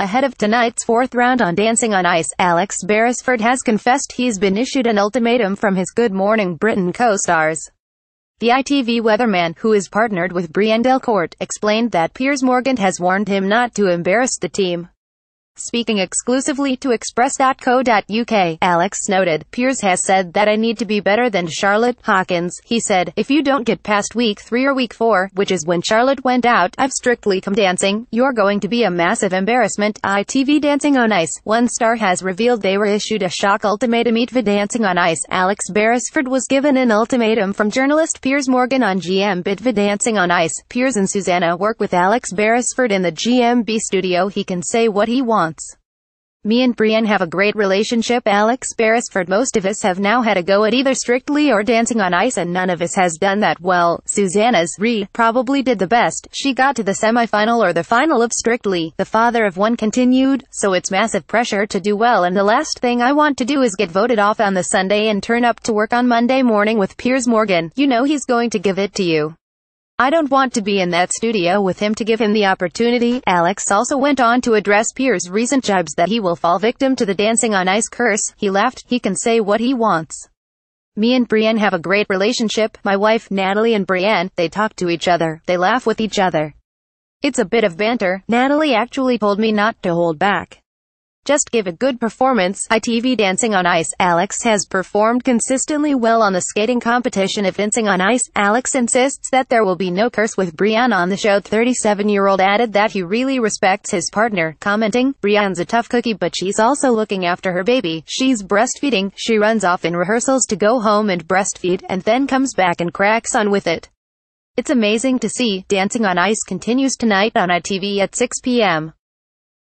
Ahead of tonight's fourth round on Dancing on Ice, Alex Beresford has confessed he's been issued an ultimatum from his Good Morning Britain co-stars. The ITV weatherman, who is partnered with Brienne Delcourt, explained that Piers Morgan has warned him not to embarrass the team speaking exclusively to Express.co.uk. Alex noted, Piers has said that I need to be better than Charlotte Hawkins. He said, if you don't get past week 3 or week 4, which is when Charlotte went out, I've strictly come dancing. You're going to be a massive embarrassment. ITV Dancing on Ice. One star has revealed they were issued a shock ultimatum eat for Dancing on Ice. Alex Beresford was given an ultimatum from journalist Piers Morgan on GM bid Dancing on Ice. Piers and Susanna work with Alex Beresford in the GMB studio. He can say what he wants months. Me and Brienne have a great relationship Alex Beresford most of us have now had a go at either Strictly or Dancing on Ice and none of us has done that well. Susanna's, Reed, probably did the best. She got to the semi-final or the final of Strictly, the father of one continued, so it's massive pressure to do well and the last thing I want to do is get voted off on the Sunday and turn up to work on Monday morning with Piers Morgan. You know he's going to give it to you. I don't want to be in that studio with him to give him the opportunity. Alex also went on to address Pierre's recent jibes that he will fall victim to the dancing on ice curse. He laughed, he can say what he wants. Me and Brienne have a great relationship. My wife, Natalie and Brienne, they talk to each other. They laugh with each other. It's a bit of banter. Natalie actually told me not to hold back. Just give a good performance. ITV Dancing on Ice Alex has performed consistently well on the skating competition of Dancing on Ice. Alex insists that there will be no curse with Brian on the show. 37-year-old added that he really respects his partner, commenting, Brian's a tough cookie but she's also looking after her baby. She's breastfeeding. She runs off in rehearsals to go home and breastfeed and then comes back and cracks on with it. It's amazing to see. Dancing on Ice continues tonight on ITV at 6 p.m.